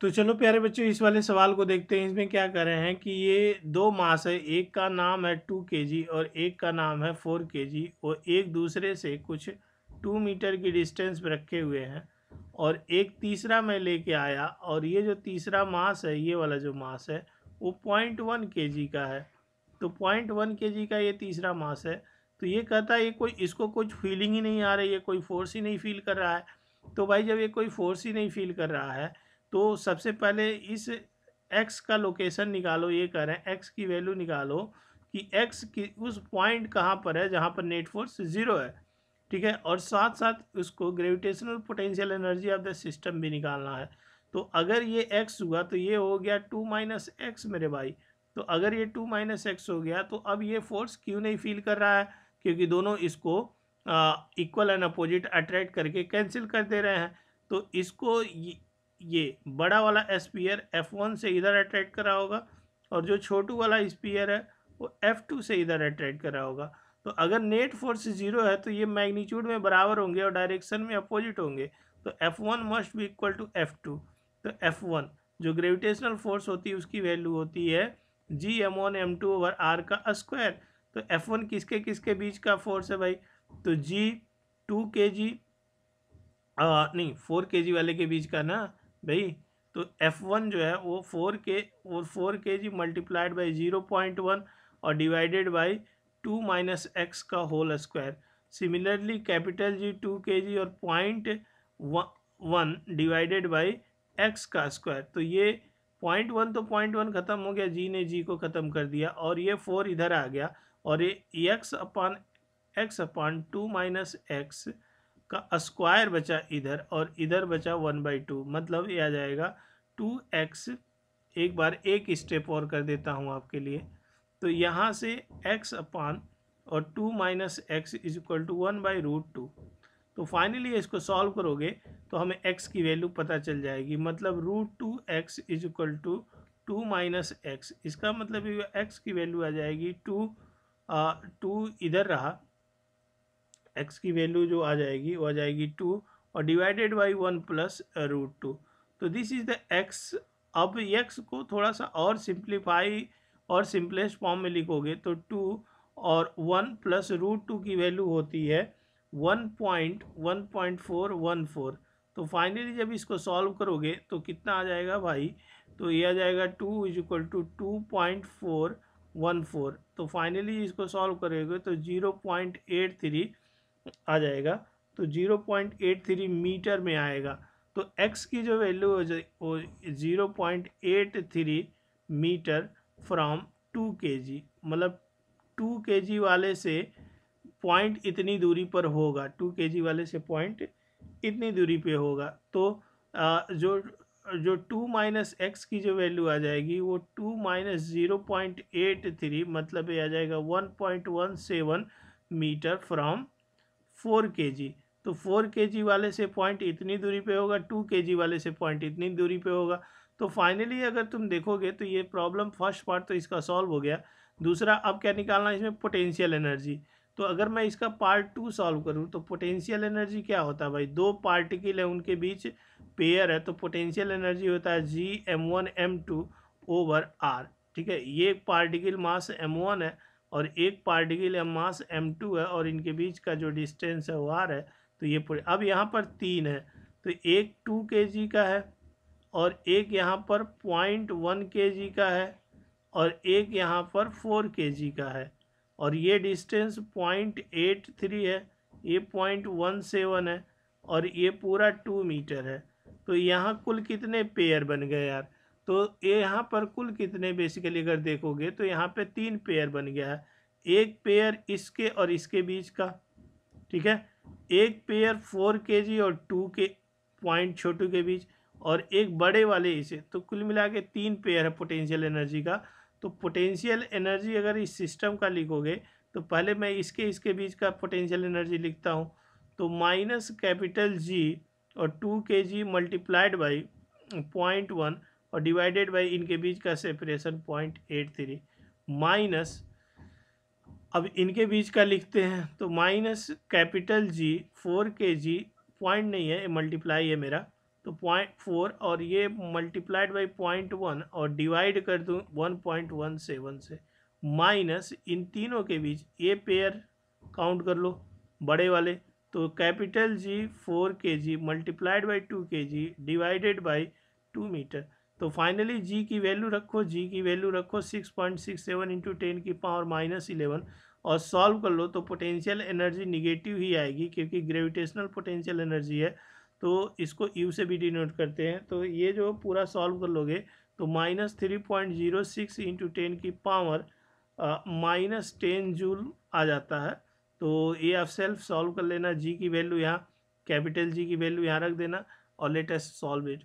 तो चलो प्यारे बच्चों इस वाले सवाल को देखते हैं इसमें क्या कर रहे हैं कि ये दो मास है एक का नाम है टू के और एक का नाम है फोर के और एक दूसरे से कुछ टू मीटर की डिस्टेंस पर रखे हुए हैं और एक तीसरा मैं लेके आया और ये जो तीसरा मास है ये वाला जो मास है वो पॉइंट वन के का है तो पॉइंट वन के का ये तीसरा मास है तो ये कहता है ये कोई इसको कुछ फीलिंग ही नहीं आ रही है कोई फोर्स ही नहीं फील कर रहा है तो भाई जब ये कोई फोर्स ही नहीं फील कर रहा है तो सबसे पहले इस एक्स का लोकेशन निकालो ये कह रहे हैं एक्स की वैल्यू निकालो कि एक्स की उस पॉइंट कहाँ पर है जहाँ पर नेट फोर्स ज़ीरो है ठीक है और साथ साथ उसको gravitational potential energy of the system भी निकालना है तो अगर ये एक्स हुआ तो ये हो गया टू माइनस एक्स मेरे भाई तो अगर ये टू माइनस एक्स हो गया तो अब ये फोर्स क्यों नहीं फील कर रहा है क्योंकि दोनों इसको इक्वल एंड अपोजिट अट्रैक्ट करके कैंसिल कर दे रहे हैं तो इसको ये बड़ा वाला स्पीयर एफ वन से इधर अट्रैक्ट करा होगा और जो छोटू वाला स्पीयर है वो एफ टू से इधर अट्रैक्ट करा होगा तो अगर नेट फोर्स जीरो है तो ये मैग्नीट्यूड में बराबर होंगे और डायरेक्शन में अपोजिट होंगे तो एफ वन मस्ट भी इक्वल टू एफ टू तो एफ वन जो ग्रेविटेशनल फोर्स होती है उसकी वैल्यू होती है G M one M two over R का स्क्वायर तो एफ वन किसके किसके बीच का फोर्स है भाई तो जी टू के जी आ, नहीं फोर के जी वाले के बीच का ना भाई तो एफ़ वन जो है वो फोर के वो फोर के G multiplied by zero point one और divided by two minus X का whole square similarly capital G two के जी और point one divided by X का स्क्वायर तो ये पॉइंट वन तो पॉइंट वन ख़त्म हो गया जी ने जी को ख़त्म कर दिया और ये फोर इधर आ गया और ये X upon X upon two minus X का स्क्वायर बचा इधर और इधर बचा वन बाई टू मतलब ये आ जाएगा टू एक्स एक बार एक स्टेप और कर देता हूँ आपके लिए तो यहाँ से एक्स अपान और two minus X is equal to one by root two तो फाइनली इसको सॉल्व करोगे तो हमें एक्स की वैल्यू पता चल जाएगी मतलब root two X is equal to two minus X इसका मतलब एक्स की वैल्यू आ जाएगी टू टू इधर रहा एक्स की वैल्यू जो आ जाएगी वो आ जाएगी टू और divided by one plus root two तो दिस इज़ द एक्स अब एक्स को थोड़ा सा और सिंप्लीफाई और सिंपलेस्ट फॉर्म में लिखोगे तो टू और वन प्लस रूट टू की वैल्यू होती है one point one point four one four तो फाइनली जब इसको सॉल्व करोगे तो कितना आ जाएगा भाई तो ये आ जाएगा two is equal to two point four one four तो फाइनली इसको सॉल्व करोगे तो ज़ीरो पॉइंट एट थ्री आ जाएगा तो 0.83 मीटर में आएगा तो x की जो वैल्यू हो जाए वो 0.83 मीटर फ्रॉम 2 के मतलब 2 के वाले से पॉइंट इतनी दूरी पर होगा 2 के वाले से पॉइंट इतनी दूरी पे होगा तो आ, जो जो टू माइनस एक्स की जो वैल्यू आ जाएगी वो two minus zero point eight three मतलब ये आ जाएगा one point one seven metre from four के जी तो फोर के जी वाले से पॉइंट इतनी दूरी पे होगा टू के जी वाले से पॉइंट इतनी दूरी पे होगा तो फाइनली अगर तुम देखोगे तो ये प्रॉब्लम फर्स्ट पार्ट तो इसका सॉल्व हो गया दूसरा अब क्या निकालना है इसमें पोटेंशियल एनर्जी तो अगर मैं इसका पार्ट टू सॉल्व करूँ तो पोटेंशियल एनर्जी क्या होता है भाई दो पार्टिकल है उनके बीच पेयर है तो पोटेंशियल एनर्जी होता है G M one M two over R ठीक है ये पार्टिकल मास एम वन है और एक पार्टिकल मास एम टू है और इनके बीच का जो डिस्टेंस है वो आर है तो ये पूरे अब यहाँ पर तीन है तो एक टू के जी का है और एक यहाँ पर पॉइंट वन के जी का है और एक यहाँ पर फोर के जी का है और ये डिस्टेंस पॉइंट एट थ्री है ये पॉइंट वन सेवन है और ये पूरा टू मीटर है तो यहाँ कुल कितने पेयर बन गए यार तो ये यहाँ पर कुल कितने बेसिकली अगर देखोगे तो यहाँ पे तीन पेयर बन गया है एक पेयर इसके और इसके बीच का ठीक है एक पेयर फोर के जी और टू के पॉइंट छोटू के बीच और एक बड़े वाले इसे तो कुल मिला के तीन पेयर है पोटेंशियल एनर्जी का तो पोटेंशियल एनर्जी अगर इस सिस्टम का लिखोगे तो पहले मैं इसके इसके बीच का पोटेंशियल एनर्जी लिखता हूँ तो माइनस कैपिटल जी और टू के G multiplied by point one और डिवाइडेड बाई इनके बीच का separation point eight three minus अब इनके बीच का लिखते हैं तो माइनस कैपिटल जी फोर के जी पॉइंट नहीं है मल्टीप्लाई है मेरा तो पॉइंट फोर और ये मल्टीप्लाइड बाई पॉइंट वन और डिवाइड कर दूँ वन पॉइंट वन सेवन से माइनस इन तीनों के बीच ये पेयर काउंट कर लो बड़े वाले तो कैपिटल जी फोर के जी मल्टीप्लाइड बाई टू के G divided by two metre तो फाइनली जी की वैल्यू रखो जी की वैल्यू रखो six point six seven into ten की पावर माइनस इलेवन और सॉल्व कर लो तो पोटेंशियल एनर्जी निगेटिव ही आएगी क्योंकि ग्रेविटेशनल पोटेंशियल एनर्जी है तो इसको यू से भी डिनोट करते हैं तो ये जो पूरा सॉल्व कर लोगे तो minus three point zero six into ten की पावर माइनस टेन जूल आ जाता है तो ये आप सेल्फ सॉल्व कर लेना जी की वैल्यू यहाँ कैपिटल जी की वैल्यू यहाँ रख देना और लेटेस्ट सॉल्व इट